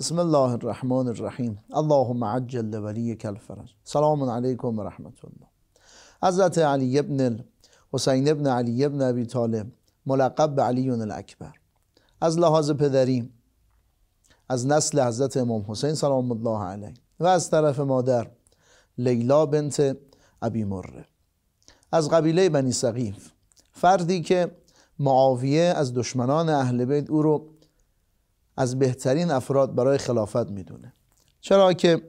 بسم الله الرحمن الرحیم اللهم عجل لولیک الفرج سلام علیکم و رحمت الله حضرت علی ابن حسین ابن علی ابن ابی طالب ملقب به علی الاکبر از لحاظ پدری از نسل حضرت امام حسین سلام الله علیه و از طرف مادر لیلا بنت ابی مره از قبیله بنی سقیف فردی که معاویه از دشمنان اهل بیت او رو از بهترین افراد برای خلافت میدونه چرا که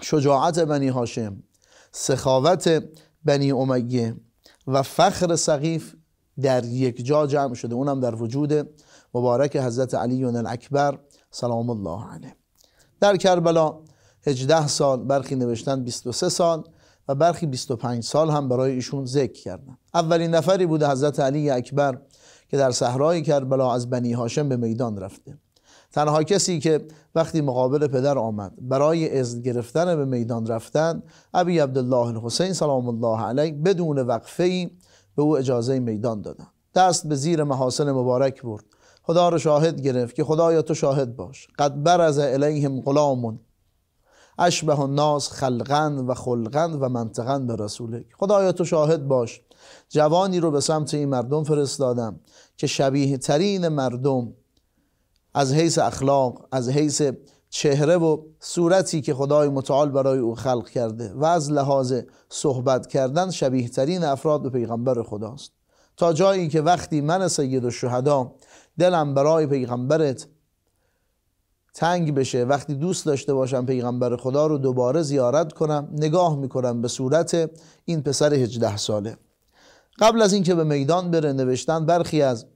شجاعت بنی هاشم سخاوت بنی امیه و فخر سقیف در یک جا جمع شده اونم در وجود مبارک حضرت علی اکبر سلام الله علیه در کربلا 18 سال برخی نوشتن 23 سال و برخی 25 سال هم برای ایشون ذکر کردن اولین نفری بوده حضرت علی اکبر که در صحرای کربلا از بنی هاشم به میدان رفته تنها کسی که وقتی مقابل پدر آمد برای اذن گرفتن به میدان رفتن ابی عبدالله الحسین سلام الله علیه بدون وقفه ای به او اجازه میدان داد. دست به زیر محاسن مبارک برد خدا را شاهد گرفت که خدایا تو شاهد باش قد برز الیهم غلامون اشبه ناز خلقا و خلقا و منطقا به رسوله خدایا تو شاهد باش جوانی رو به سمت این مردم فرستادم که شبیه ترین مردم از حیث اخلاق از حیث چهره و صورتی که خدای متعال برای او خلق کرده و از لحاظ صحبت کردن شبیه ترین افراد به پیغمبر خداست تا جایی که وقتی من سید و شهدا دلم برای پیغمبرت تنگ بشه وقتی دوست داشته باشم پیغمبر خدا رو دوباره زیارت کنم نگاه میکنم به صورت این پسر 18 ساله قبل از اینکه به میدان بره نوشتن برخی از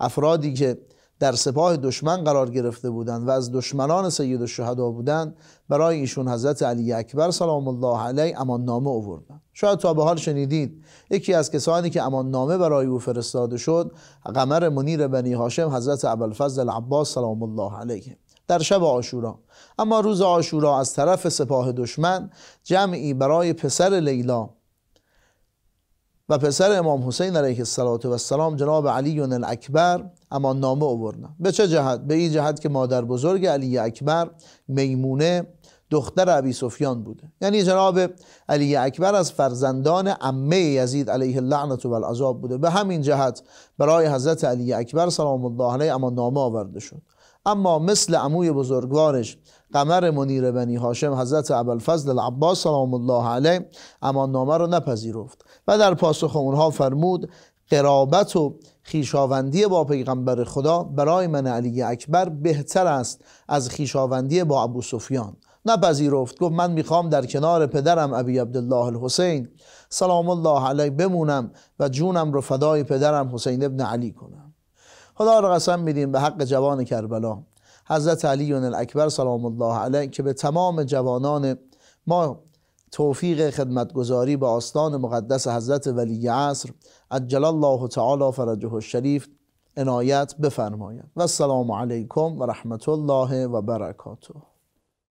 افرادی که در سپاه دشمن قرار گرفته بودند و از دشمنان سید الشهدا بودند برای ایشون حضرت علی اکبر سلام الله علیه امان نامه آوردن شاید تا به حال شنیدید یکی از کسانی که امان نامه برای او فرستاده شد قمر منیر بنی هاشم حضرت ابوالفضل عباس سلام الله علیه در شب آشورا اما روز آشورا از طرف سپاه دشمن جمعی برای پسر لیلا و پسر امام حسین علیه السلام جناب علی الاکبر اما نامه آوردن به چه جهت به این جهت که مادر بزرگ علی اکبر میمونه دختر ابی سفیان بوده یعنی جناب علی اکبر از فرزندان عمه یزید علیه اللعنت و العذاب بوده به همین جهت برای حضرت علی اکبر سلام الله علیه اما نامه آورده شد اما مثل عموی بزرگوارش قمر منیر بنی هاشم حضرت ابوالفضل العباس سلام الله علیه اما نامه را نپذیرفت و در پاسخ اونها فرمود قرابت و خیشاوندی با پیغمبر خدا برای من علی اکبر بهتر است از خیشاوندی با ابو سفیان نپذیرفت گفت من میخوام در کنار پدرم ابی عبدالله الحسین سلام الله علیه بمونم و جونم رو فدای پدرم حسین ابن علی کنم خدا را قسم میدیم به حق جوان کربلا حضرت علی الاکبر سلام الله علیه که به تمام جوانان ما توفیق خدمتگذاری به آستان مقدس حضرت ولی عصر عجل الله تعالی فرجه الشریف عنایت بفرماید و السلام علیکم و رحمت الله و برکاته